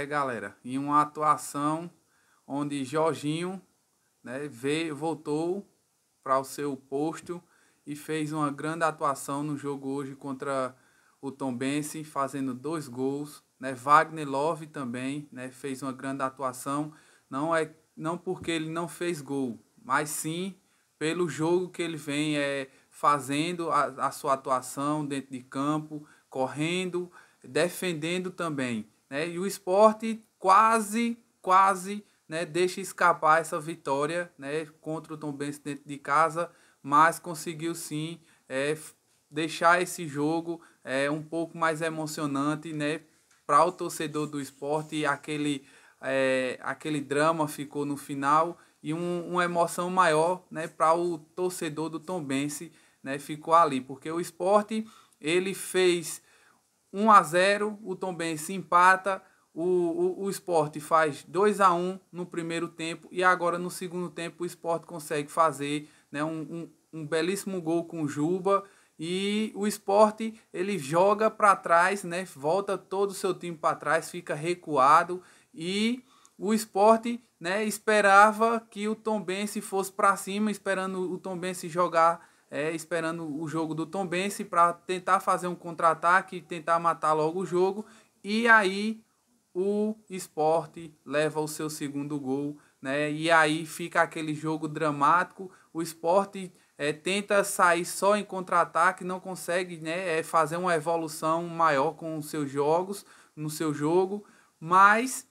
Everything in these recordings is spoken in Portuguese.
É, galera, em uma atuação onde Jorginho né, veio, voltou para o seu posto e fez uma grande atuação no jogo hoje contra o Tom Benci, fazendo dois gols. Né? Wagner Love também né, fez uma grande atuação. Não é não porque ele não fez gol, mas sim pelo jogo que ele vem é, fazendo a, a sua atuação dentro de campo, correndo, defendendo também. Né? E o esporte quase, quase né, deixa escapar essa vitória né, contra o Tombense dentro de casa, mas conseguiu sim é, deixar esse jogo é, um pouco mais emocionante né, para o torcedor do esporte. Aquele, é, aquele drama ficou no final e um, uma emoção maior né, para o torcedor do Tombense né, ficou ali, porque o esporte ele fez 1 a 0 o se empata, o, o, o esporte faz 2 a 1 no primeiro tempo e agora no segundo tempo o esporte consegue fazer né, um, um, um belíssimo gol com o Juba e o esporte ele joga para trás, né, volta todo o seu time para trás, fica recuado e o esporte né, esperava que o se fosse para cima, esperando o se jogar é, esperando o jogo do Tombense para tentar fazer um contra-ataque, tentar matar logo o jogo. E aí o esporte leva o seu segundo gol, né? E aí fica aquele jogo dramático. O esporte é, tenta sair só em contra-ataque, não consegue né, é, fazer uma evolução maior com os seus jogos, no seu jogo, mas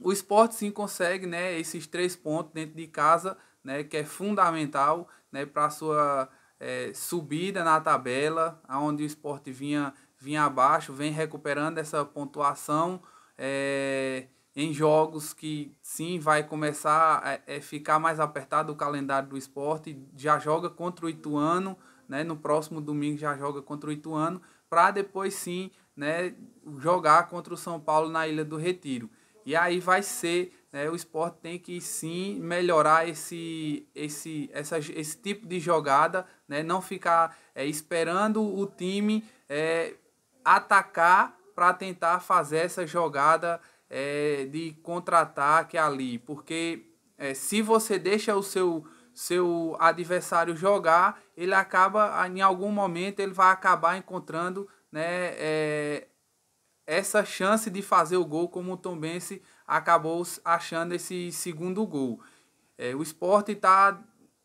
o esporte sim consegue né, esses três pontos dentro de casa, né, que é fundamental né, para a sua é, subida na tabela, onde o esporte vinha, vinha abaixo, vem recuperando essa pontuação é, em jogos que sim vai começar a, é, é ficar mais apertado o calendário do esporte, já joga contra o Ituano, né, no próximo domingo já joga contra o Ituano, para depois sim né, jogar contra o São Paulo na Ilha do Retiro. E aí vai ser, né, o esporte tem que sim melhorar esse, esse, essa, esse tipo de jogada, né, não ficar é, esperando o time é, atacar para tentar fazer essa jogada é, de contra-ataque ali. Porque é, se você deixa o seu seu adversário jogar, ele acaba, em algum momento, ele vai acabar encontrando né, é, essa chance de fazer o gol como o Tombense acabou achando esse segundo gol. É, o esporte está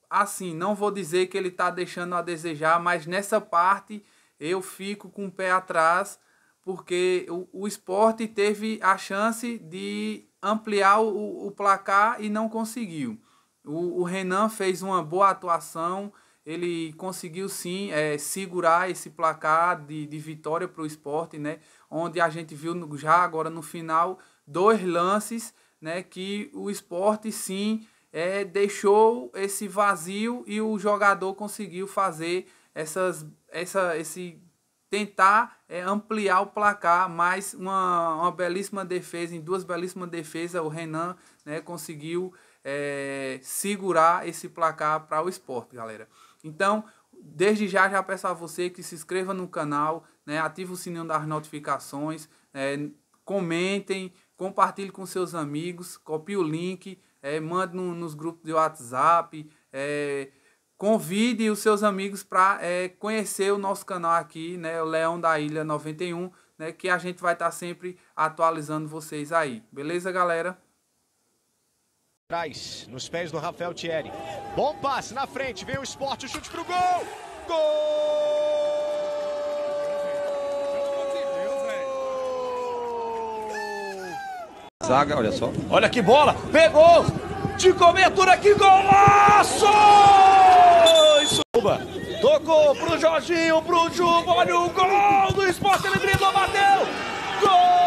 assim, não vou dizer que ele está deixando a desejar, mas nessa parte eu fico com o pé atrás, porque o, o esporte teve a chance de ampliar o, o placar e não conseguiu. O, o Renan fez uma boa atuação ele conseguiu sim é, segurar esse placar de, de vitória para o esporte, né? Onde a gente viu no, já agora no final dois lances, né? Que o esporte sim é, deixou esse vazio e o jogador conseguiu fazer essas, essa, esse tentar é, ampliar o placar, mais uma, uma belíssima defesa, em duas belíssimas defesas, o Renan né, conseguiu é, segurar esse placar para o esporte, galera. Então, desde já já peço a você que se inscreva no canal, né, ative o sininho das notificações, é, comentem, compartilhe com seus amigos, copie o link, é, mande no, nos grupos de WhatsApp, é, convide os seus amigos para é, conhecer o nosso canal aqui, né, o Leão da Ilha 91, né, que a gente vai estar tá sempre atualizando vocês aí. Beleza, galera? Atrás, nos pés do Rafael Thierry. Bom passe na frente, vem o esporte, o chute pro gol! Gol! Zaga, olha só. Olha que bola! Pegou! De cobertura, que golaço! Tocou pro Jorginho, pro Juba, olha o gol do Esporte Alegre, bateu! Gol!